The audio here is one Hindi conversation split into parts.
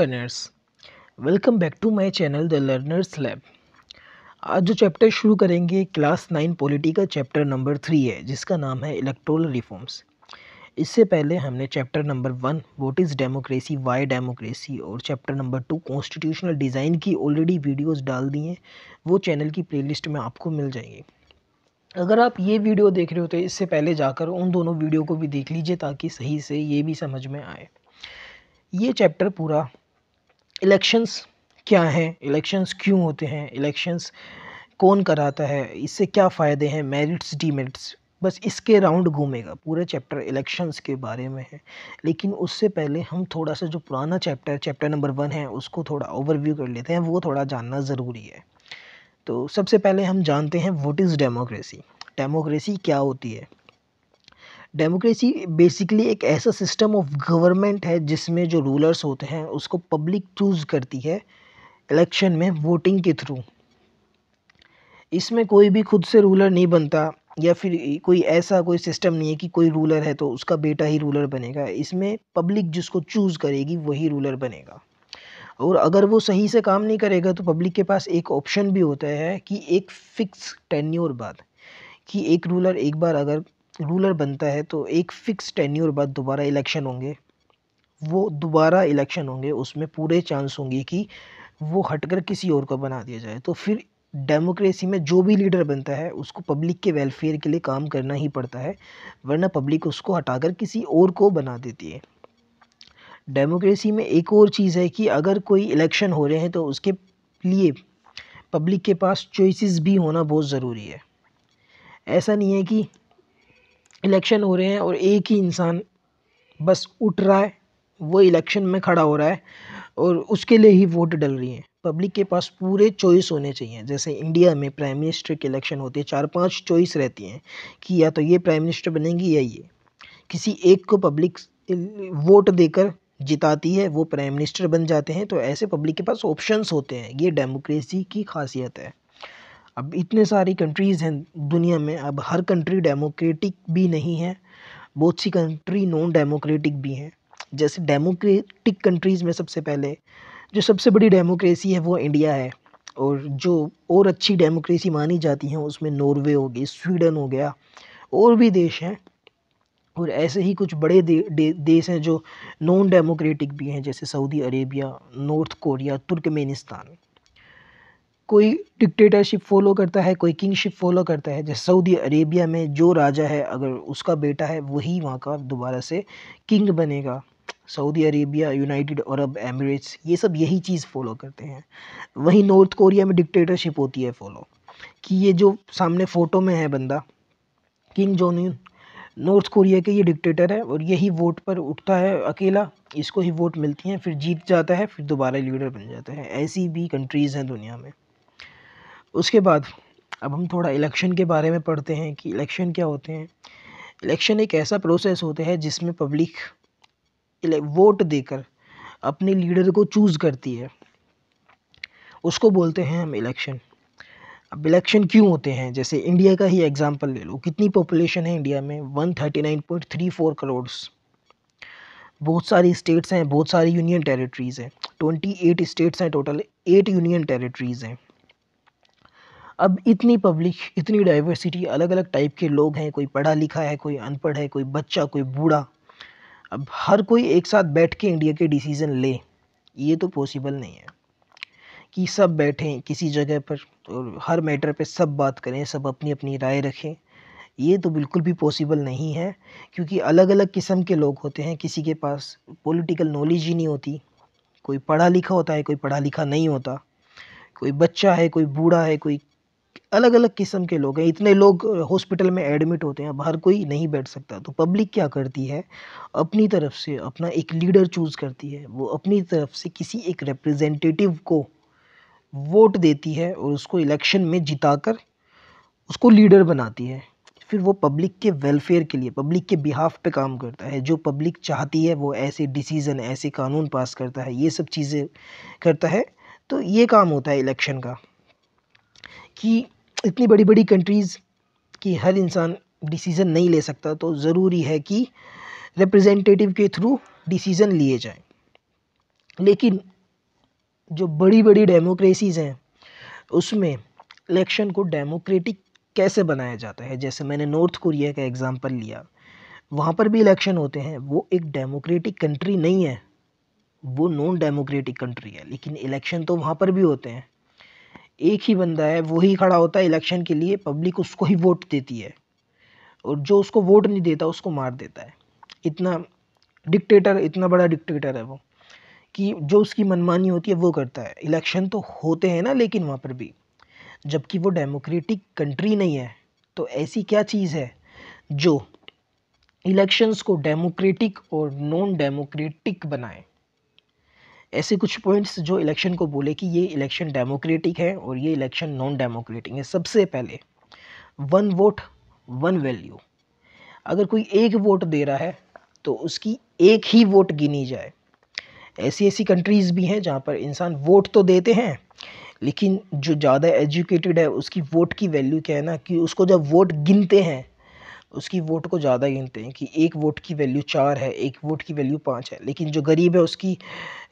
learners welcome back to my channel the learners lab आज जो चैप्टर शुरू करेंगे क्लास नाइन पॉलिटी का चैप्टर नंबर थ्री है जिसका नाम है इलेक्ट्रोल रिफॉर्म्स इससे पहले हमने chapter number one what is democracy why democracy और chapter number two constitutional design की ऑलरेडी वीडियोज़ डाल दी हैं वो चैनल की लिस्ट में आपको मिल जाएंगी अगर आप ये वीडियो देख रहे हो तो इससे पहले जाकर उन दोनों वीडियो को भी देख लीजिए ताकि सही से ये भी समझ में आए ये चैप्टर पूरा इलेक्शंस क्या हैं इलेक्शंस क्यों होते हैं इलेक्शंस कौन कराता है इससे क्या फ़ायदे हैं मेरिट्स डीमेरिट्स बस इसके राउंड घूमेगा पूरे चैप्टर इलेक्शंस के बारे में है लेकिन उससे पहले हम थोड़ा सा जो पुराना चैप्टर चैप्टर नंबर वन है उसको थोड़ा ओवरव्यू कर लेते हैं वो थोड़ा जानना ज़रूरी है तो सबसे पहले हम जानते हैं वोट इज़ डेमोक्रेसी डेमोक्रेसी क्या होती है डेमोक्रेसी बेसिकली एक ऐसा सिस्टम ऑफ गवर्नमेंट है जिसमें जो रूलर्स होते हैं उसको पब्लिक चूज़ करती है इलेक्शन में वोटिंग के थ्रू इसमें कोई भी खुद से रूलर नहीं बनता या फिर कोई ऐसा कोई सिस्टम नहीं है कि कोई रूलर है तो उसका बेटा ही रूलर बनेगा इसमें पब्लिक जिसको चूज़ करेगी वही रूलर बनेगा और अगर वो सही से काम नहीं करेगा तो पब्लिक के पास एक ऑप्शन भी होता है कि एक फ़िक्स टेन्योर बाद कि एक रूलर एक बार अगर रूलर बनता है तो एक फ़िक्स टेन्यूर बाद दोबारा इलेक्शन होंगे वो दोबारा इलेक्शन होंगे उसमें पूरे चांस होंगे कि वो हटकर किसी और को बना दिया जाए तो फिर डेमोक्रेसी में जो भी लीडर बनता है उसको पब्लिक के वेलफेयर के लिए काम करना ही पड़ता है वरना पब्लिक उसको हटाकर किसी और को बना देती है डेमोक्रेसी में एक और चीज़ है कि अगर कोई इलेक्शन हो रहे हैं तो उसके लिए पब्लिक के पास चॉइसेस भी होना बहुत ज़रूरी है ऐसा नहीं है कि इलेक्शन हो रहे हैं और एक ही इंसान बस उठ रहा है वो इलेक्शन में खड़ा हो रहा है और उसके लिए ही वोट डल रही हैं पब्लिक के पास पूरे चॉइस होने चाहिए जैसे इंडिया में प्राइम मिनिस्टर के इलेक्शन होते हैं चार पांच चॉइस रहती हैं कि या तो ये प्राइम मिनिस्टर बनेंगी या ये किसी एक को पब्लिक वोट देकर जिताती है वो प्राइम मिनिस्टर बन जाते हैं तो ऐसे पब्लिक के पास ऑप्शंस होते हैं ये डेमोक्रेसी की खासियत है अब इतने सारी कंट्रीज़ हैं दुनिया में अब हर कंट्री डेमोक्रेटिक भी नहीं है बहुत सी कंट्री नॉन डेमोक्रेटिक भी हैं जैसे डेमोक्रेटिक कंट्रीज़ में सबसे पहले जो सबसे बड़ी डेमोक्रेसी है वो इंडिया है और जो और अच्छी डेमोक्रेसी मानी जाती हैं उसमें नॉर्वे हो गई स्वीडन हो गया और भी देश हैं और ऐसे ही कुछ बड़े दे, दे, देश हैं जो नॉन डेमोक्रेटिक भी हैं जैसे Saudi Arabia North Korea Turkmenistan कोई डिक्टेटरशिप फॉलो करता है कोई किंगशिप फॉलो करता है जैसे सऊदी अरेबिया में जो राजा है अगर उसका बेटा है वही वहाँ का दोबारा से किंग बनेगा Saudi Arabia United Arab Emirates ये सब यही चीज़ फॉलो करते हैं वहीं नॉर्थ कोरिया में डिक्टेटरशिप होती है फॉलो कि ये जो सामने फ़ोटो में है बंदा किंग जोन नॉर्थ कोरिया के ये डिक्टेटर है और यही वोट पर उठता है अकेला इसको ही वोट मिलती हैं फिर जीत जाता है फिर दोबारा लीडर बन जाता है ऐसी भी कंट्रीज़ हैं दुनिया में उसके बाद अब हम थोड़ा इलेक्शन के बारे में पढ़ते हैं कि इलेक्शन क्या होते हैं इलेक्शन एक ऐसा प्रोसेस होता है जिसमें पब्लिक वोट देकर अपने लीडर को चूज़ करती है उसको बोलते हैं हम इलेक्शन अब इलेक्शन क्यों होते हैं जैसे इंडिया का ही एग्जांपल ले लो कितनी पॉपुलेशन है इंडिया में 139.34 करोड़ बहुत सारी स्टेट्स हैं बहुत सारी यूनियन टेरिटरीज़ हैं 28 स्टेट्स हैं टोटल एट यूनियन टेरिटरीज़ हैं अब इतनी पब्लिक इतनी डाइवर्सिटी अलग अलग टाइप के लोग हैं कोई पढ़ा लिखा है कोई अनपढ़ है कोई बच्चा कोई बूढ़ा अब हर कोई एक साथ बैठ के इंडिया के डिसीज़न ले ये तो पॉसिबल नहीं है कि सब बैठें किसी जगह पर और हर मैटर पे सब बात करें सब अपनी अपनी राय रखें ये तो बिल्कुल भी पॉसिबल नहीं है क्योंकि अलग अलग किस्म के लोग होते हैं किसी के पास पॉलिटिकल नॉलेज ही नहीं होती कोई पढ़ा लिखा होता है कोई पढ़ा लिखा नहीं होता कोई बच्चा है कोई बूढ़ा है कोई अलग अलग किस्म के लोग हैं इतने लोग हॉस्पिटल में एडमिट होते हैं बाहर कोई नहीं बैठ सकता तो पब्लिक क्या करती है अपनी तरफ से अपना एक लीडर चूज़ करती है वो अपनी तरफ से किसी एक रिप्रेजेंटेटिव को वोट देती है और उसको इलेक्शन में जिताकर उसको लीडर बनाती है फिर वो पब्लिक के वेलफेयर के लिए पब्लिक के बिहाफ पे काम करता है जो पब्लिक चाहती है वो ऐसे डिसीज़न ऐसे कानून पास करता है ये सब चीज़ें करता है तो ये काम होता है इलेक्शन का कि इतनी बड़ी बड़ी कंट्रीज़ की हर इंसान डिसीज़न नहीं ले सकता तो ज़रूरी है कि रिप्रेजेंटेटिव के थ्रू डिसीज़न लिए जाएं लेकिन जो बड़ी बड़ी डेमोक्रेसीज़ हैं उसमें इलेक्शन को डेमोक्रेटिक कैसे बनाया जाता है जैसे मैंने नॉर्थ कोरिया का एग्ज़ाम्पल लिया वहाँ पर भी इलेक्शन होते हैं वो एक डेमोक्रेटिक कंट्री नहीं है वो नॉन डेमोक्रेटिक कंट्री है लेकिन इलेक्शन तो वहाँ पर भी होते हैं एक ही बंदा है वो ही खड़ा होता है इलेक्शन के लिए पब्लिक उसको ही वोट देती है और जो उसको वोट नहीं देता उसको मार देता है इतना डिक्टेटर इतना बड़ा डिक्टेटर है वो कि जो उसकी मनमानी होती है वो करता है इलेक्शन तो होते हैं ना लेकिन वहाँ पर भी जबकि वो डेमोक्रेटिक कंट्री नहीं है तो ऐसी क्या चीज़ है जो इलेक्शंस को डेमोक्रेटिक और नॉन डेमोक्रेटिक बनाए ऐसे कुछ पॉइंट्स जो इलेक्शन को बोले कि ये इलेक्शन डेमोक्रेटिक है और ये इलेक्शन नॉन डेमोक्रेटिक है सबसे पहले वन वोट वन वैल्यू अगर कोई एक वोट दे रहा है तो उसकी एक ही वोट गिनी जाए ऐसी ऐसी कंट्रीज़ भी हैं जहाँ पर इंसान वोट तो देते हैं लेकिन जो ज़्यादा एजुकेटेड है उसकी वोट की वैल्यू क्या है ना कि उसको जब वोट गिनते हैं उसकी वोट को ज़्यादा गिनते हैं कि एक वोट की वैल्यू चार है एक वोट की वैल्यू पाँच है लेकिन जो गरीब है उसकी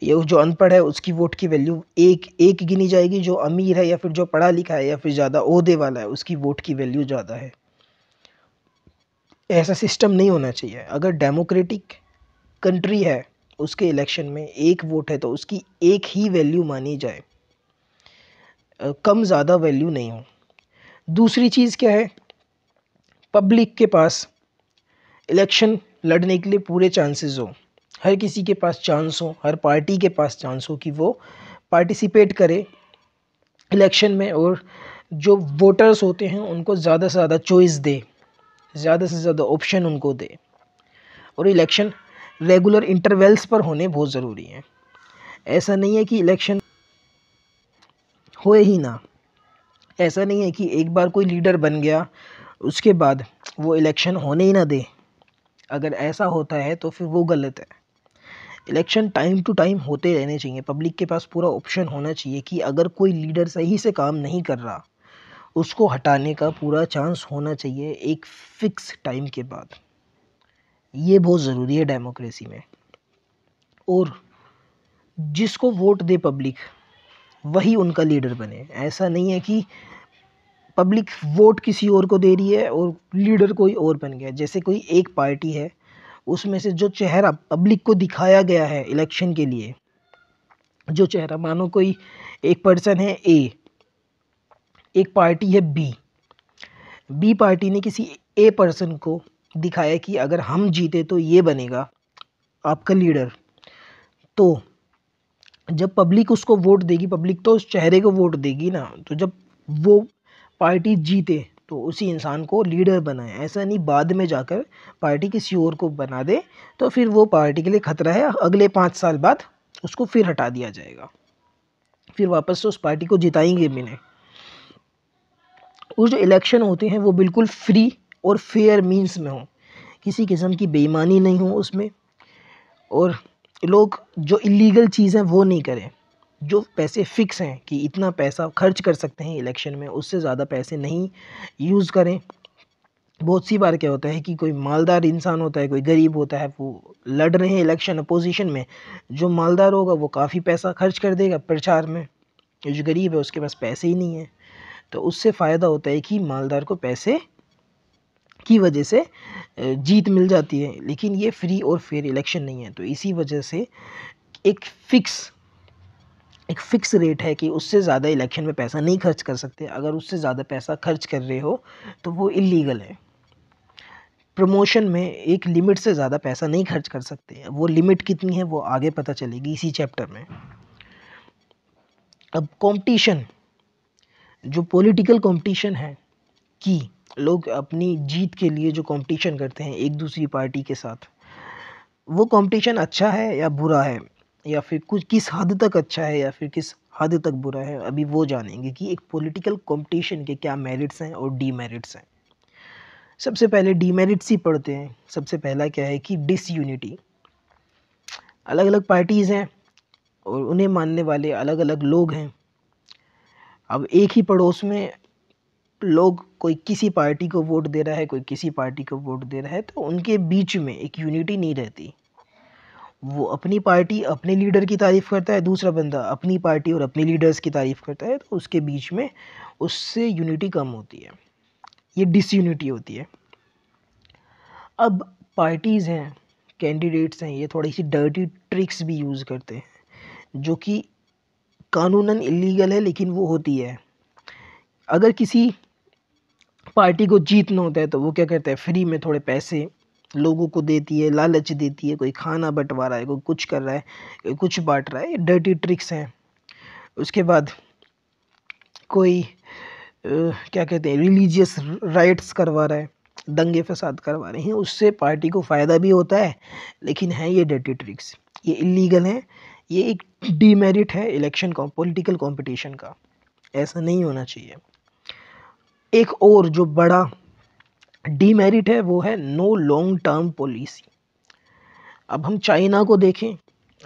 या जो अनपढ़ है उसकी वोट की वैल्यू एक एक गिनी जाएगी जो अमीर है या फिर जो पढ़ा लिखा है या फिर ज़्यादा अहदे वाला है उसकी वोट की वैल्यू ज़्यादा है ऐसा सिस्टम नहीं होना चाहिए अगर डेमोक्रेटिक कंट्री है उसके इलेक्शन में एक वोट है तो उसकी एक ही वैल्यू मानी जाए कम ज़्यादा वैल्यू नहीं हो दूसरी चीज़ क्या है पब्लिक के पास इलेक्शन लड़ने के लिए पूरे चांसेस हो हर किसी के पास चांस हो हर पार्टी के पास चांस हो कि वो पार्टिसिपेट करे इलेक्शन में और जो वोटर्स होते हैं उनको ज़्यादा से ज़्यादा चॉइस दे ज़्यादा से ज़्यादा ऑप्शन उनको दे और इलेक्शन रेगुलर इंटरवल्स पर होने बहुत ज़रूरी हैं ऐसा नहीं है कि इलेक्शन होए ही ना ऐसा नहीं है कि एक बार कोई लीडर बन गया उसके बाद वो इलेक्शन होने ही ना दे अगर ऐसा होता है तो फिर वो गलत है इलेक्शन टाइम टू टाइम होते रहने चाहिए पब्लिक के पास पूरा ऑप्शन होना चाहिए कि अगर कोई लीडर सही से काम नहीं कर रहा उसको हटाने का पूरा चांस होना चाहिए एक फ़िक्स टाइम के बाद ये बहुत ज़रूरी है डेमोक्रेसी में और जिसको वोट दे पब्लिक वही उनका लीडर बने ऐसा नहीं है कि पब्लिक वोट किसी और को दे रही है और लीडर कोई और बन गया जैसे कोई एक पार्टी है उसमें से जो चेहरा पब्लिक को दिखाया गया है इलेक्शन के लिए जो चेहरा मानो कोई एक पर्सन है ए एक पार्टी है बी बी पार्टी ने किसी ए पर्सन को दिखाया कि अगर हम जीते तो ये बनेगा आपका लीडर तो जब पब्लिक उसको वोट देगी पब्लिक तो उस चेहरे को वोट देगी ना तो जब वो पार्टी जीते तो उसी इंसान को लीडर बनाए ऐसा नहीं बाद में जाकर पार्टी किसी और को बना दे तो फिर वो पार्टी के लिए ख़तरा है अगले पाँच साल बाद उसको फिर हटा दिया जाएगा फिर वापस से उस पार्टी को जिताएंगे मिले उस जो इलेक्शन होते हैं वो बिल्कुल फ्री और फेयर मींस में हो किसी किस्म की बेईमानी नहीं हो उसमें और लोग जो इलीगल चीज़ें वो नहीं करें जो पैसे फ़िक्स हैं कि इतना पैसा खर्च कर सकते हैं इलेक्शन में उससे ज़्यादा पैसे नहीं यूज़ करें बहुत सी बार क्या होता है कि कोई मालदार इंसान होता है कोई गरीब होता है वो लड़ रहे हैं इलेक्शन अपोजिशन में जो मालदार होगा वो काफ़ी पैसा खर्च कर देगा प्रचार में जो गरीब है उसके पास पैसे ही नहीं है तो उससे फ़ायदा होता है कि मालदार को पैसे की वजह से जीत मिल जाती है लेकिन ये फ्री और फेयर इलेक्शन नहीं है तो इसी वजह से एक फ़िक्स एक फ़िक्स रेट है कि उससे ज़्यादा इलेक्शन में पैसा नहीं खर्च कर सकते अगर उससे ज़्यादा पैसा खर्च कर रहे हो तो वो इलीगल है प्रमोशन में एक लिमिट से ज़्यादा पैसा नहीं खर्च कर सकते वो लिमिट कितनी है वो आगे पता चलेगी इसी चैप्टर में अब कंपटीशन जो पॉलिटिकल कंपटीशन है कि लोग अपनी जीत के लिए जो कंपटीशन करते हैं एक दूसरी पार्टी के साथ वो कंपटीशन अच्छा है या बुरा है या फिर कुछ किस हद तक अच्छा है या फिर किस हद तक बुरा है अभी वो जानेंगे कि एक पॉलिटिकल कंपटीशन के क्या मेरिट्स हैं और डीमेरिट्स हैं सबसे पहले डीमेरिट्स ही पढ़ते हैं सबसे पहला क्या है कि डिसयूनिटी अलग अलग पार्टीज़ हैं और उन्हें मानने वाले अलग अलग लोग हैं अब एक ही पड़ोस में लोग कोई किसी पार्टी को वोट दे रहा है कोई किसी पार्टी को वोट दे रहा है तो उनके बीच में एक यूनिटी नहीं रहती वो अपनी पार्टी अपने लीडर की तारीफ़ करता है दूसरा बंदा अपनी पार्टी और अपने लीडर्स की तारीफ़ करता है तो उसके बीच में उससे यूनिटी कम होती है ये डिसयूनिटी होती है अब पार्टीज़ हैं कैंडिडेट्स हैं ये थोड़ी सी डर्टी ट्रिक्स भी यूज़ करते हैं जो कि कानूनन इलीगल है लेकिन वो होती है अगर किसी पार्टी को जीतना होता है तो वो क्या करता है फ्री में थोड़े पैसे लोगों को देती है लालच देती है कोई खाना बंटवा रहा है कोई कुछ कर रहा है कुछ बांट रहा है ये डर्टी ट्रिक्स हैं उसके बाद कोई क्या कहते हैं रिलीजियस राइट्स करवा रहा है दंगे फसाद करवा रहे हैं उससे पार्टी को फ़ायदा भी होता है लेकिन है ये डर्टी ट्रिक्स ये इलीगल है ये एक डीमेरिट है इलेक्शन का पॉलिटिकल कंपटीशन का ऐसा नहीं होना चाहिए एक और जो बड़ा डीमेरिट है वो है नो लॉन्ग टर्म पॉलिसी अब हम चाइना को देखें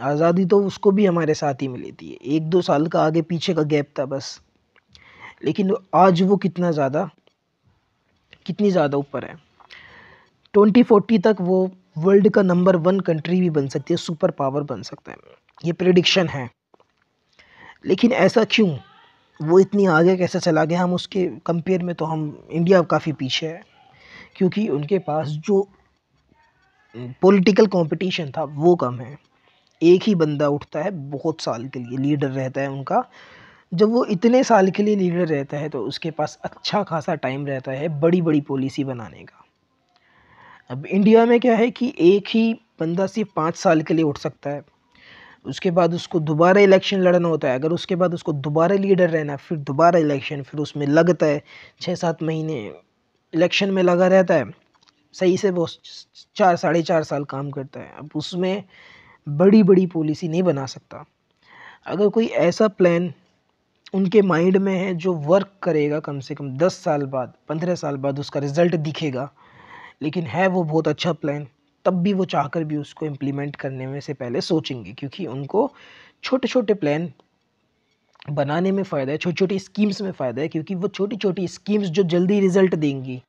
आज़ादी तो उसको भी हमारे साथ ही मिली थी एक दो साल का आगे पीछे का गैप था बस लेकिन आज वो कितना ज़्यादा कितनी ज़्यादा ऊपर है ट्वेंटी फोर्टी तक वो वर्ल्ड का नंबर वन कंट्री भी बन सकती है सुपर पावर बन सकता है ये प्रिडिक्शन है लेकिन ऐसा क्यों वो इतनी आगे कैसे चला गया हम उसके कंपेयर में तो हम इंडिया काफ़ी पीछे है क्योंकि उनके पास जो पॉलिटिकल कंपटीशन था वो कम है एक ही बंदा उठता है बहुत साल के लिए लीडर रहता है उनका जब वो इतने साल के लिए लीडर रहता है तो उसके पास अच्छा खासा टाइम रहता है बड़ी बड़ी पॉलिसी बनाने का अब इंडिया में क्या है कि एक ही बंदा सिर्फ पाँच साल के लिए उठ सकता है उसके बाद उसको दोबारा इलेक्शन लड़ना होता है अगर उसके बाद उसको दोबारा लीडर रहना फिर दोबारा इलेक्शन फिर उसमें लगता है छः सात महीने इलेक्शन में लगा रहता है सही से वो चार साढ़े चार साल काम करता है अब उसमें बड़ी बड़ी पॉलिसी नहीं बना सकता अगर कोई ऐसा प्लान उनके माइंड में है जो वर्क करेगा कम से कम दस साल बाद पंद्रह साल बाद उसका रिज़ल्ट दिखेगा लेकिन है वो बहुत अच्छा प्लान तब भी वो चाह कर भी उसको इम्प्लीमेंट करने में से पहले सोचेंगे क्योंकि उनको छोटे छोटे प्लान बनाने में फ़ायदा है छोटी छोटी स्कीम्स में फ़ायदा है क्योंकि वो छोटी छोटी स्कीम्स जो जल्दी रिज़ल्ट देंगी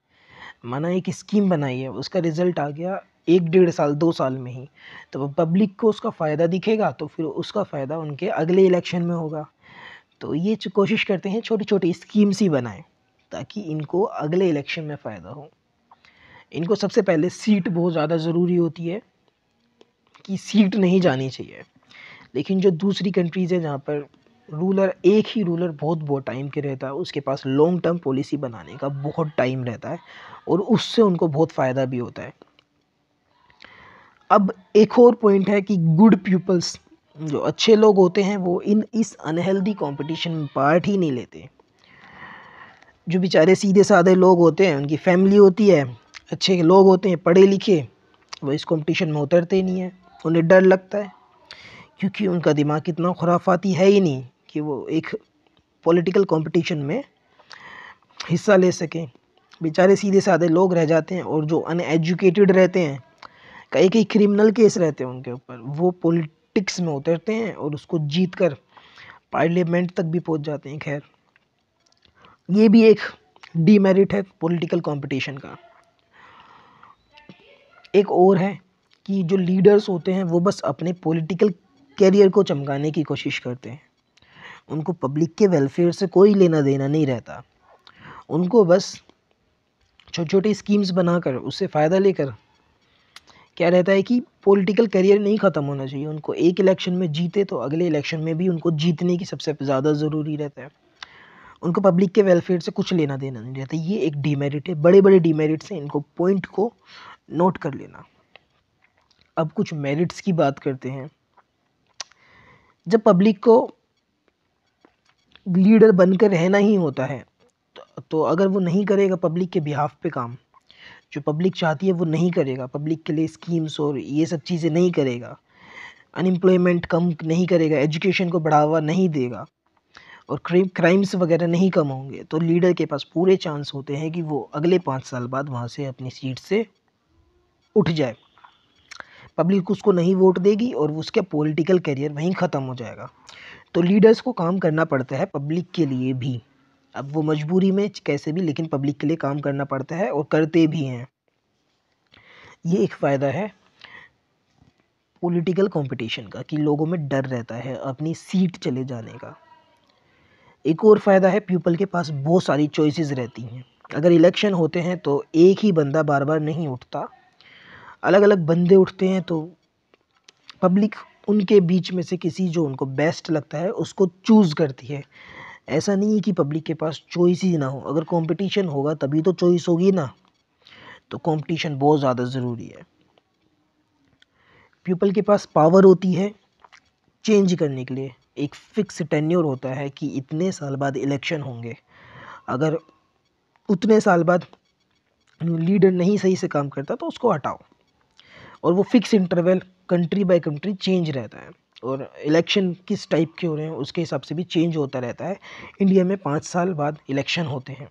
माना एक स्कीम बनाई है उसका रिज़ल्ट आ गया एक डेढ़ साल दो साल में ही तो पब्लिक को उसका फ़ायदा दिखेगा तो फिर उसका फ़ायदा उनके अगले इलेक्शन में होगा तो ये कोशिश करते हैं छोटी छोटी स्कीम्स ही बनाएं ताकि इनको अगले इलेक्शन में फ़ायदा हो इनको सबसे पहले सीट बहुत ज़्यादा ज़रूरी होती है कि सीट नहीं जानी चाहिए लेकिन जो दूसरी कंट्रीज़ है जहाँ पर रूलर एक ही रूलर बहुत बहुत टाइम के रहता है उसके पास लॉन्ग टर्म पॉलिसी बनाने का बहुत टाइम रहता है और उससे उनको बहुत फ़ायदा भी होता है अब एक और पॉइंट है कि गुड पीपल्स जो अच्छे लोग होते हैं वो इन इस अनहेल्दी कंपटीशन में पार्ट ही नहीं लेते जो बेचारे सीधे साधे लोग होते हैं उनकी फैमिली होती है अच्छे लोग होते हैं पढ़े लिखे वो इस कंपटीशन में उतरते नहीं हैं उन्हें डर लगता है क्योंकि उनका दिमाग इतना खुराफाती है ही नहीं कि वो एक पॉलिटिकल कंपटीशन में हिस्सा ले सकें बेचारे सीधे साधे लोग रह जाते हैं और जो अनएजुकेटेड रहते हैं कई कई क्रिमिनल केस रहते हैं उनके ऊपर वो पॉलिटिक्स में उतरते हैं और उसको जीत कर पार्लियामेंट तक भी पहुंच जाते हैं खैर ये भी एक डीमेरिट है पॉलिटिकल कंपटीशन का एक और है कि जो लीडर्स होते हैं वो बस अपने पॉलिटिकल कैरियर को चमकाने की कोशिश करते हैं उनको पब्लिक के वेलफेयर से कोई लेना देना नहीं रहता उनको बस छोटे छोटे स्कीम्स बनाकर उससे फ़ायदा लेकर क्या रहता है कि पॉलिटिकल करियर नहीं ख़त्म होना चाहिए उनको एक इलेक्शन में जीते तो अगले इलेक्शन में भी उनको जीतने की सबसे ज़्यादा ज़रूरी रहता है उनको पब्लिक के वेलफेयर से कुछ लेना देना नहीं रहता ये एक डीमेरिट है बड़े बड़े डीमेरिट्स हैं इनको पॉइंट को नोट कर लेना अब कुछ मेरिट्स की बात करते हैं जब पब्लिक को लीडर बनकर रहना ही होता है तो अगर वो नहीं करेगा पब्लिक के बिहाफ पे काम जो पब्लिक चाहती है वो नहीं करेगा पब्लिक के लिए स्कीम्स और ये सब चीज़ें नहीं करेगा अनएम्प्लॉयमेंट कम नहीं करेगा एजुकेशन को बढ़ावा नहीं देगा और क्राइम्स वगैरह नहीं कम होंगे तो लीडर के पास पूरे चांस होते हैं कि वो अगले पाँच साल बाद वहाँ से अपनी सीट से उठ जाए पब्लिक उसको नहीं वोट देगी और उसका पॉलिटिकल करियर वहीं ख़त्म हो जाएगा तो लीडर्स को काम करना पड़ता है पब्लिक के लिए भी अब वो मजबूरी में कैसे भी लेकिन पब्लिक के लिए काम करना पड़ता है और करते भी हैं ये एक फ़ायदा है पॉलिटिकल कंपटीशन का कि लोगों में डर रहता है अपनी सीट चले जाने का एक और फ़ायदा है पीपल के पास बहुत सारी चॉइसेस रहती हैं अगर इलेक्शन होते हैं तो एक ही बंदा बार बार नहीं उठता अलग अलग बंदे उठते हैं तो पब्लिक उनके बीच में से किसी जो उनको बेस्ट लगता है उसको चूज़ करती है ऐसा नहीं है कि पब्लिक के पास चॉइस ही ना हो अगर कंपटीशन होगा तभी तो चॉइस होगी ना तो कंपटीशन बहुत ज़्यादा ज़रूरी है पीपल के पास पावर होती है चेंज करने के लिए एक फिक्स टेन्योर होता है कि इतने साल बाद इलेक्शन होंगे अगर उतने साल बाद लीडर नहीं सही से काम करता तो उसको हटाओ और वो fix interval country by country change रहता है और इलेक्शन किस टाइप के हो रहे हैं उसके हिसाब से भी चेंज होता रहता है इंडिया में पाँच साल बाद इलेक्शन होते हैं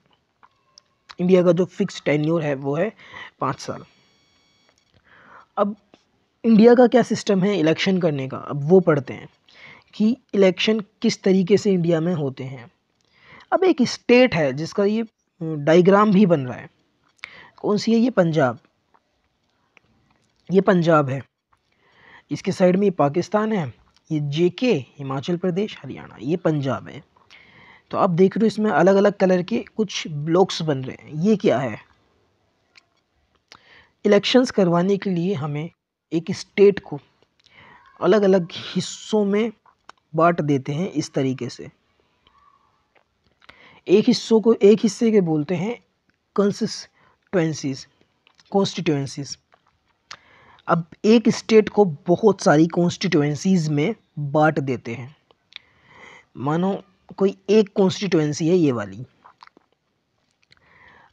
इंडिया का जो फिक्स टेन्योर है वो है पाँच साल अब इंडिया का क्या सिस्टम है इलेक्शन करने का अब वो पढ़ते हैं कि इलेक्शन किस तरीके से इंडिया में होते हैं अब एक स्टेट है जिसका ये डाइग्राम भी बन रहा है कौन सी है ये पंजाब ये पंजाब है इसके साइड में ये पाकिस्तान है ये जे के हिमाचल प्रदेश हरियाणा ये पंजाब है तो आप देख रहे हो इसमें अलग अलग कलर के कुछ ब्लॉक्स बन रहे हैं ये क्या है इलेक्शंस करवाने के लिए हमें एक स्टेट को अलग अलग हिस्सों में बांट देते हैं इस तरीके से एक हिस्सों को एक हिस्से के बोलते हैं कंसिस्टेंसीज कॉन्स्टिट्यूएंसीज अब एक स्टेट को बहुत सारी कॉन्स्टिट्यूएंसीज़ में बांट देते हैं मानो कोई एक कॉन्स्टिट्यूएंसी है ये वाली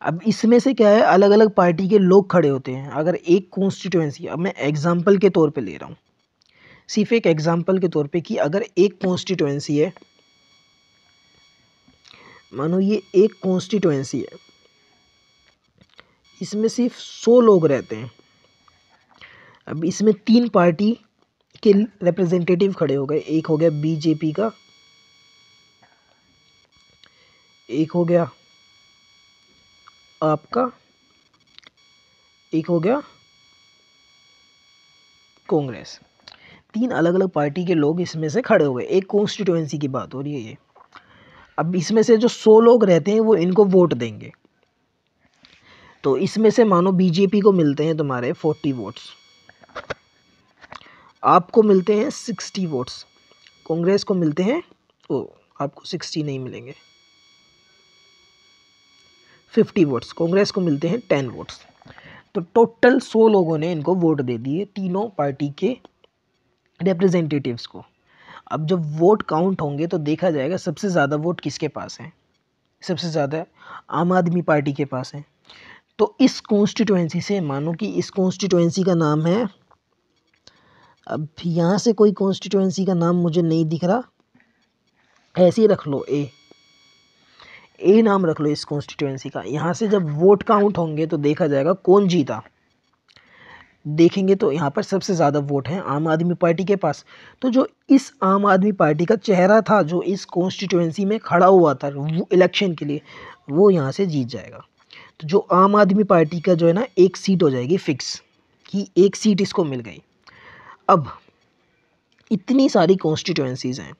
अब इसमें से क्या है अलग अलग पार्टी के लोग खड़े होते हैं अगर एक कॉन्स्टिट्यूएंसी अब मैं एग्ज़ाम्पल के तौर पे ले रहा हूँ सिर्फ एक एग्ज़ाम्पल के तौर पे कि अगर एक कॉन्स्टिट्यूएंसी है मानो ये एक कॉन्स्टिट्यूएंसी है इसमें सिर्फ सौ लोग रहते हैं अब इसमें तीन पार्टी के रिप्रेजेंटेटिव खड़े हो गए एक हो गया बीजेपी का एक हो गया आपका एक हो गया कांग्रेस तीन अलग अलग पार्टी के लोग इसमें से खड़े हो गए एक कॉन्स्टिट्यूएंसी की बात हो रही है ये अब इसमें से जो सौ लोग रहते हैं वो इनको वोट देंगे तो इसमें से मानो बीजेपी को मिलते हैं तुम्हारे फोर्टी वोट्स आपको मिलते हैं सिक्सटी वोट्स कांग्रेस को मिलते हैं ओ आपको सिक्सटी नहीं मिलेंगे फिफ्टी वोट्स कांग्रेस को मिलते हैं टेन वोट्स तो टोटल सौ लोगों ने इनको वोट दे दिए तीनों पार्टी के रिप्रेजेंटेटिव्स को अब जब वोट काउंट होंगे तो देखा जाएगा सबसे ज़्यादा वोट किसके पास हैं सबसे ज़्यादा आम आदमी पार्टी के पास हैं तो इस कॉन्स्टिट्यूएंसी से मानो कि इस कॉन्स्टिट्यूएंसी का नाम है अब यहाँ से कोई कॉन्स्टिट्यूएंसी का नाम मुझे नहीं दिख रहा ऐसे रख लो ए ए नाम रख लो इस कॉन्स्टिट्यूएंसी का यहाँ से जब वोट काउंट होंगे तो देखा जाएगा कौन जीता देखेंगे तो यहाँ पर सबसे ज़्यादा वोट हैं आम आदमी पार्टी के पास तो जो इस आम आदमी पार्टी का चेहरा था जो इस कॉन्स्टिट्यूएंसी में खड़ा हुआ था इलेक्शन के लिए वो यहाँ से जीत जाएगा तो जो आम आदमी पार्टी का जो है ना एक सीट हो जाएगी फिक्स कि एक सीट इसको मिल गई अब इतनी सारी कॉन्स्टिट्यूएंसीज़ हैं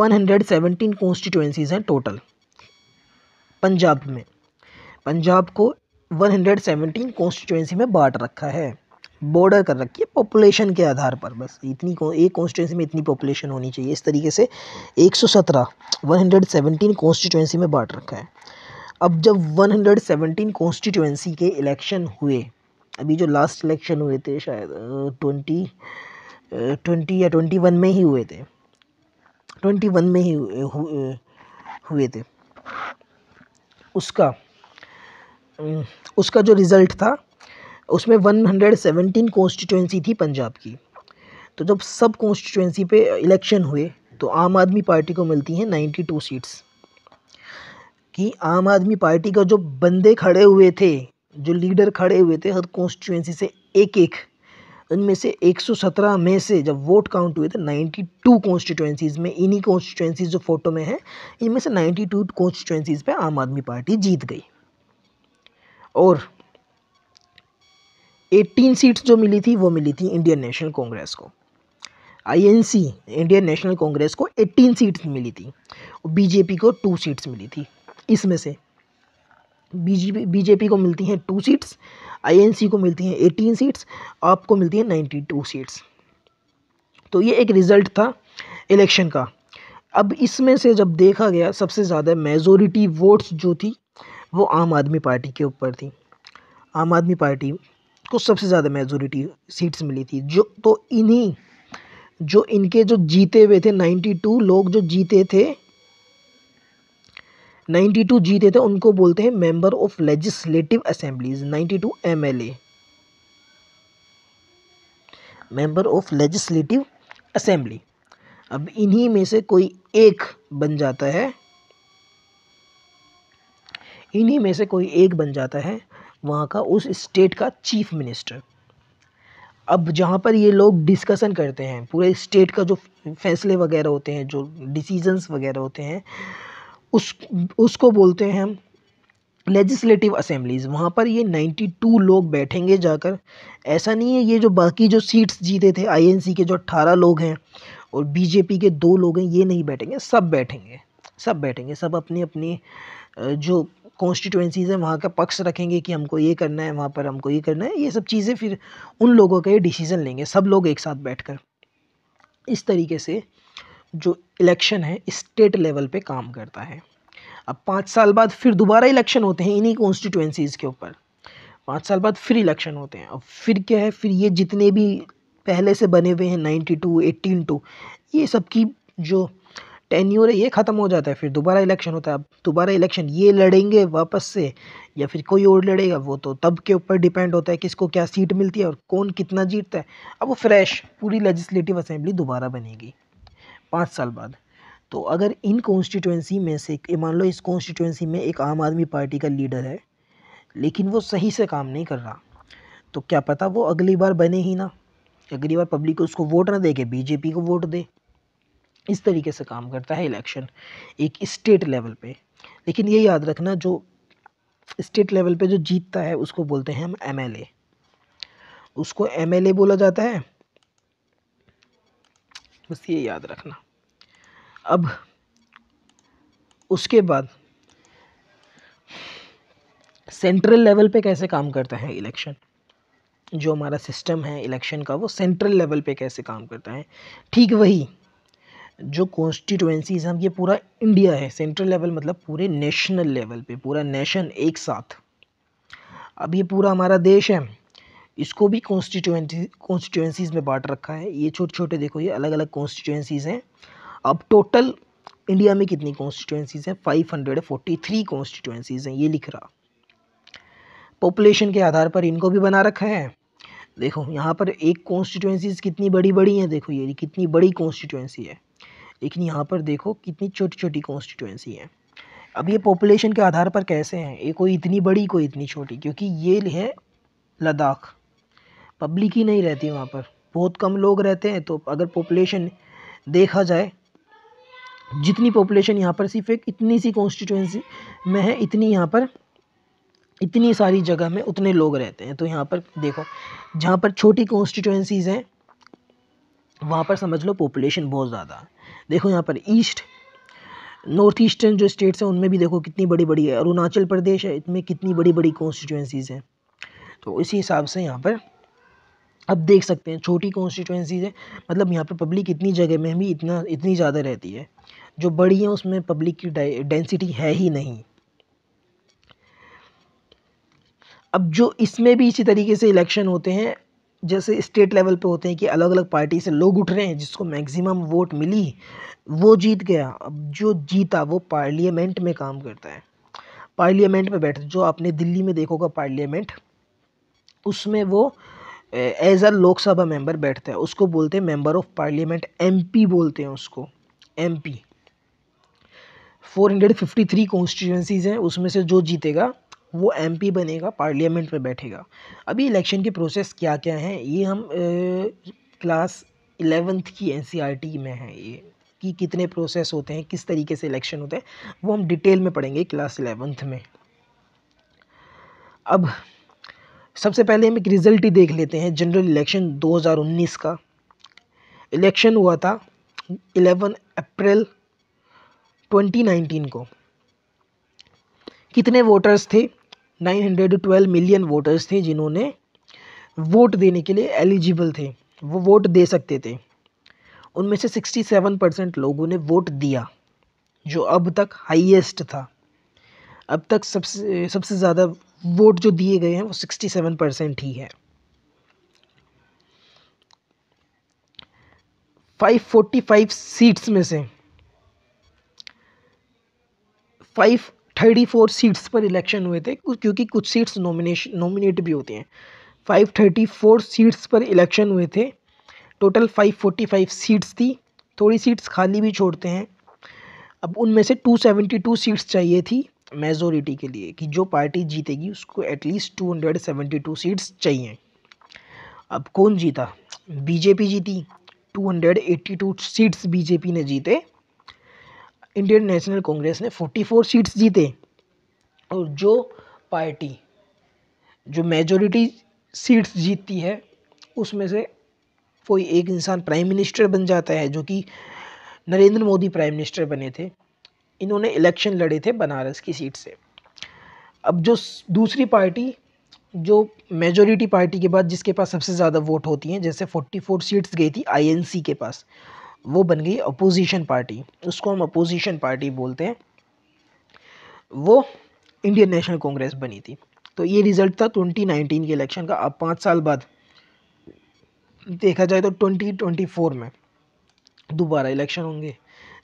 117 कॉन्स्टिट्यूएंसीज़ हैं टोटल पंजाब में पंजाब को 117 कॉन्स्टिट्यूएंसी में बांट रखा है बॉर्डर कर रखी है पॉपुलेशन के आधार पर बस इतनी एक कॉन्स्टिट्यूंसी में इतनी पॉपुलेशन होनी चाहिए इस तरीके से 117 117 कॉन्स्टिट्यूएंसी में बांट रखा है अब जब 117 कॉन्स्टिट्यूएंसी के इलेक्शन हुए अभी जो लास्ट इलेक्शन हुए थे शायद ट्वेंटी ट्वेंटी या ट्वेंटी वन में ही हुए थे ट्वेंटी वन में ही हुए, हुए, थे उसका उसका जो रिज़ल्ट था उसमें 117 कॉन्स्टिट्यूएंसी थी पंजाब की तो जब सब कॉन्स्टिट्यूएंसी पे इलेक्शन हुए तो आम आदमी पार्टी को मिलती हैं 92 सीट्स कि आम आदमी पार्टी का जो बंदे खड़े हुए थे जो लीडर खड़े हुए थे हर कॉन्स्टिट्यूएंसी से एक एक उनमें से 117 में से जब वोट काउंट हुए थे 92 कॉन्स्टिट्यूएंसीज़ में इन्हीं कॉन्स्टिट्यूएंसीज़ जो फ़ोटो में हैं इनमें से 92 कॉन्स्टिट्यूएंसीज़ पे आम आदमी पार्टी जीत गई और 18 सीट्स जो मिली थी वो मिली थी इंडियन नेशनल कांग्रेस को आईएनसी इंडियन नेशनल कांग्रेस को 18 सीट्स मिली थी और बीजेपी को टू सीट्स मिली थी इसमें से बीजेपी बीजेपी को मिलती हैं टू सीट्स आईएनसी को मिलती हैं एटीन सीट्स आपको मिलती हैं नाइन्टी टू सीट्स तो ये एक रिज़ल्ट था इलेक्शन का अब इसमें से जब देखा गया सबसे ज़्यादा मेजोरिटी वोट्स जो थी वो आम आदमी पार्टी के ऊपर थी आम आदमी पार्टी को सबसे ज़्यादा मेजोरिटी सीट्स मिली थी जो तो इन्हीं जो इनके जो जीते हुए थे टू लोग जो जीते थे नाइन्टी टू जीते थे उनको बोलते हैं member of legislative assemblies ninety two M L A member of legislative assembly अब इन्हीं में से कोई एक बन जाता है इन्हीं में से कोई एक बन जाता है वहाँ का उस स्टेट का चीफ मिनिस्टर अब जहाँ पर ये लोग डिस्कशन करते हैं पूरे स्टेट का जो फैसले वगैरह होते हैं जो डिसीजंस वगैरह होते हैं उस उसको बोलते हैं लेजिस्लेटिव असेंबलीज़ वहाँ पर ये नाइन्टी टू लोग बैठेंगे जाकर ऐसा नहीं है ये जो बाकी जो सीट्स जीते थे आईएनसी के जो अट्ठारह लोग हैं और बीजेपी के दो लोग हैं ये नहीं बैठेंगे सब बैठेंगे सब बैठेंगे सब अपनी अपनी जो कॉन्स्टिट्यूंसीज़ हैं वहाँ का पक्ष रखेंगे कि हमको ये करना है वहाँ पर हमको ये करना है ये सब चीज़ें फिर उन लोगों का ये डिसीज़न लेंगे सब लोग एक साथ बैठ कर इस तरीके से जो इलेक्शन है स्टेट लेवल पे काम करता है अब पाँच साल बाद फिर दोबारा इलेक्शन होते हैं इन्हीं कॉन्स्टिट्यूंसीज़ के ऊपर पाँच साल बाद फिर इलेक्शन होते हैं अब फिर क्या है फिर ये जितने भी पहले से बने हुए हैं नाइन्टी टू एटीन टू ये सब की जो टेन्यूर है ये ख़त्म हो जाता है फिर दोबारा इलेक्शन होता है अब दोबारा इलेक्शन ये लड़ेंगे वापस से या फिर कोई और लड़ेगा वो तो तब के ऊपर डिपेंड होता है किसको क्या सीट मिलती है और कौन कितना जीतता है अब वो फ्रेश पूरी लेजिस्लेटिव असेंबली दोबारा बनेगी पाँच साल बाद तो अगर इन कॉन्स्टिट्यूंसी में से मान लो इस कॉन्स्टिट्यूंसी में एक आम आदमी पार्टी का लीडर है लेकिन वो सही से काम नहीं कर रहा तो क्या पता वो अगली बार बने ही ना अगली बार पब्लिक उसको वोट ना दे के बीजेपी को वोट दे इस तरीके से काम करता है इलेक्शन एक स्टेट लेवल पे लेकिन ये याद रखना जो स्टेट लेवल पे जो जीतता है उसको बोलते हैं हम एमएलए उसको एमएलए बोला जाता है बस ये याद रखना अब उसके बाद सेंट्रल लेवल पे कैसे काम करता है इलेक्शन जो हमारा सिस्टम है इलेक्शन का वो सेंट्रल लेवल पे कैसे काम करता है ठीक वही जो कॉन्स्टिट्यूएंसीज हम ये पूरा इंडिया है सेंट्रल लेवल मतलब पूरे नेशनल लेवल पे पूरा नेशन एक साथ अब ये पूरा हमारा देश है इसको भी कॉन्स्टिट्यूंसी कॉन्स्टिट्यूंसीज़ में बांट रखा है ये छोटे छोटे देखो ये अलग अलग कॉन्स्टिट्यूंसीज़ हैं अब टोटल इंडिया में कितनी कॉन्स्टिट्यूंसीज़ हैं five hundred forty three constituencies हैं ये लिख रहा पॉपुलेशन के आधार पर इनको भी बना रखा है देखो यहाँ पर एक कॉन्स्टिट्यूंसीज़ कितनी बड़ी बड़ी हैं देखो ये कितनी बड़ी कॉन्स्टिट्यूंसी है लेकिन यहाँ पर देखो कितनी छोटी छोटी कॉन्स्टिट्यूंसी हैं अब ये पॉपुलेशन के आधार पर कैसे हैं ये कोई इतनी बड़ी कोई इतनी छोटी क्योंकि ये है लद्दाख पब्लिक ही नहीं रहती वहाँ पर बहुत कम लोग रहते हैं तो अगर पॉपुलेशन देखा जाए जितनी पॉपुलेशन यहाँ पर सिर्फ एक इतनी सी कॉन्स्टिट्यूंसी में है इतनी यहाँ पर इतनी सारी जगह में उतने लोग रहते हैं तो यहाँ पर देखो जहाँ पर छोटी कॉन्स्टिट्यूंसीज़ हैं वहाँ पर समझ लो पॉपुलेशन बहुत ज़्यादा देखो यहाँ पर ईस्ट नॉर्थ ईस्टर्न जो स्टेट्स हैं उनमें भी देखो कितनी बड़ी बड़ी है अरुणाचल प्रदेश है इसमें कितनी बड़ी बड़ी कॉन्स्टिट्यूंसीज़ हैं तो इसी हिसाब से यहाँ पर अब देख सकते हैं छोटी कॉन्स्टिट्यूंसीज है मतलब यहाँ पे पब्लिक इतनी जगह में भी इतना इतनी ज़्यादा रहती है जो बड़ी है उसमें पब्लिक की डेंसिटी है ही नहीं अब जो इसमें भी इसी तरीके से इलेक्शन होते हैं जैसे स्टेट लेवल पे होते हैं कि अलग अलग पार्टी से लोग उठ रहे हैं जिसको मैक्सिमम वोट मिली वो जीत गया अब जो जीता वो पार्लियामेंट में काम करता है पार्लियामेंट में बैठ जो आपने दिल्ली में देखोगा पार्लियामेंट उसमें वो एज अ लोकसभा मेंबर बैठता है उसको बोलते हैं मेंबर ऑफ पार्लियामेंट एमपी बोलते हैं उसको एमपी 453 कॉन्स्टिट्यूंसीज हैं उसमें से जो जीतेगा वो एमपी बनेगा पार्लियामेंट में बैठेगा अभी इलेक्शन के प्रोसेस क्या क्या हैं ये हम ए, क्लास इलेवेंथ की एन e में है ये कि कितने प्रोसेस होते हैं किस तरीके से इलेक्शन होते हैं वो हम डिटेल में पढ़ेंगे क्लास इलेवेंथ में अब सबसे पहले हम एक रिज़ल्ट ही देख लेते हैं जनरल इलेक्शन 2019 का इलेक्शन हुआ था 11 अप्रैल 2019 को कितने वोटर्स थे 912 मिलियन वोटर्स थे जिन्होंने वोट देने के लिए एलिजिबल थे वो वोट दे सकते थे उनमें से 67 परसेंट लोगों ने वोट दिया जो अब तक हाईएस्ट था अब तक सबसे सबसे ज़्यादा वोट जो दिए गए हैं वो सिक्सटी सेवन परसेंट ही है फाइव फोर्टी फाइव सीट्स में से फाइव थर्टी फोर सीट्स पर इलेक्शन हुए थे क्योंकि कुछ सीट्स नॉमिनेशन नॉमिनेट भी होती हैं फाइव थर्टी फोर सीट्स पर इलेक्शन हुए थे total five forty five seats थी थोड़ी सीट्स खाली भी छोड़ते हैं अब उनमें से टू सेवेंटी टू सीट्स चाहिए थी मेजोरिटी के लिए कि जो पार्टी जीतेगी उसको at least two hundred seventy two seats चाहिए अब कौन जीता बीजेपी जीती two hundred eighty two seats BJP ने जीते इंडियन नेशनल कांग्रेस ने फोर्टी फोर सीट्स जीते और जो पार्टी जो मेजोरिटी सीट्स जीतती है उसमें से कोई एक इंसान प्राइम मिनिस्टर बन जाता है जो कि नरेंद्र मोदी प्राइम मिनिस्टर बने थे इन्होंने इलेक्शन लड़े थे बनारस की सीट से अब जो दूसरी पार्टी जो मेजोरिटी पार्टी के बाद जिसके पास सबसे ज़्यादा वोट होती हैं जैसे 44 सीट्स गई थी आईएनसी के पास वो बन गई अपोजिशन पार्टी उसको हम अपोजिशन पार्टी बोलते हैं वो इंडियन नेशनल कांग्रेस बनी थी तो ये रिज़ल्ट था 2019 के इलेक्शन का अब पाँच साल बाद देखा जाए तो 2024 में दोबारा इलेक्शन होंगे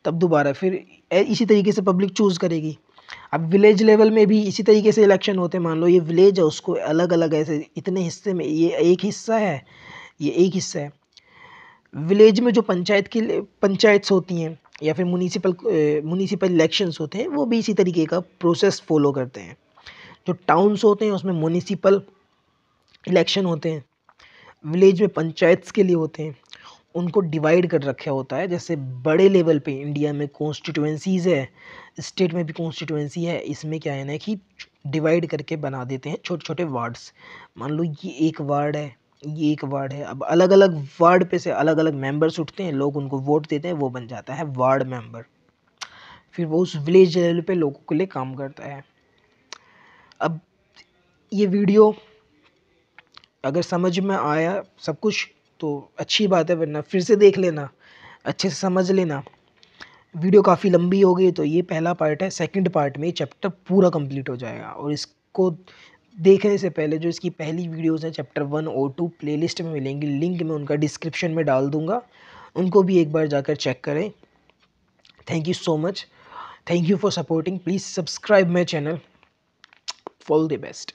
तब दोबारा फिर इसी तरीके से पब्लिक चूज़ करेगी अब विलेज लेवल में भी इसी तरीके से इलेक्शन होते हैं मान लो ये विलेज है उसको अलग अलग ऐसे इतने हिस्से में ये एक हिस्सा है ये एक हिस्सा है विलेज में जो पंचायत के पंचायत्स होती हैं या फिर म्यूनिसिपल म्यूनिसिपल इलेक्शंस होते हैं वो भी इसी तरीके का प्रोसेस फॉलो करते हैं जो टाउन्स होते हैं उसमें म्यूनिसिपल इलेक्शन होते हैं विलेज में पंचायत्स के लिए होते हैं उनको डिवाइड कर रखा होता है जैसे बड़े लेवल पे इंडिया में कॉन्स्टिट्यूएंसीज़ है स्टेट में भी कॉन्स्टिट्यूएंसी है इसमें क्या है ना कि डिवाइड करके बना देते हैं छोटे छोटे वार्ड्स मान लो ये एक वार्ड है ये एक वार्ड है अब अलग अलग वार्ड पे से अलग अलग मेंबर्स उठते हैं लोग उनको वोट देते हैं वो बन जाता है वार्ड मेंबर फिर वो उस विलेज लेवल पे लोगों के लिए काम करता है अब ये वीडियो अगर समझ में आया सब कुछ तो अच्छी बात है वरना फिर से देख लेना अच्छे से समझ लेना वीडियो काफ़ी लंबी हो गई तो ये पहला पार्ट है सेकंड पार्ट में चैप्टर पूरा कंप्लीट हो जाएगा और इसको देखने से पहले जो इसकी पहली वीडियोस हैं चैप्टर वन और टू प्लेलिस्ट में मिलेंगी लिंक मैं उनका डिस्क्रिप्शन में डाल दूँगा उनको भी एक बार जाकर चेक करें thank you so much thank you for supporting please subscribe my channel fall the best